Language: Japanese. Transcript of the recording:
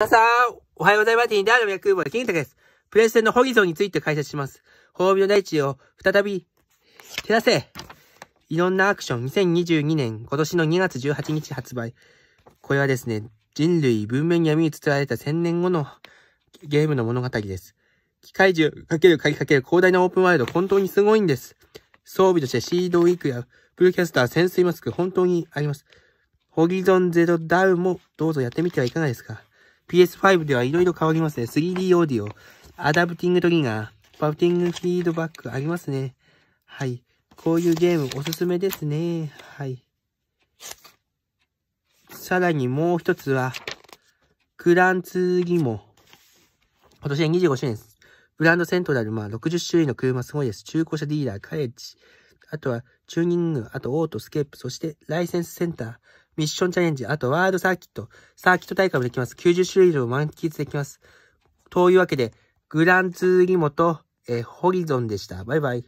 皆さん、おはようございます。ティンダーの役割、金太です。プレステのホギゾンについて解説します。滅びの大地を再び照らせ。いろんなアクション、2022年、今年の2月18日発売。これはですね、人類文明に闇に包られた1000年後のゲームの物語です。機械銃る鍵かける広大なオープンワールド、本当にすごいんです。装備としてシードウィークやプルキャスター、潜水マスク、本当にあります。ホギゾンゼロダウンもどうぞやってみてはいかがですか PS5 ではいろいろ変わりますね。3D オーディオ、アダプティングトリガー、パフティングフィードバックありますね。はい。こういうゲームおすすめですね。はい。さらにもう一つは、クランツーギモ。今年は25周年です。ブランドセントラル、まあ60種類の車すごいです。中古車ディーラー、カレッジ、あとはチューニング、あとオート、スケープ、そしてライセンスセンター、ミッションチャレンジ、あとワールドサーキット、サーキット大会もできます。90種類以上満喫できます。というわけで、グランツーリモと、えー、ホリゾンでした。バイバイ。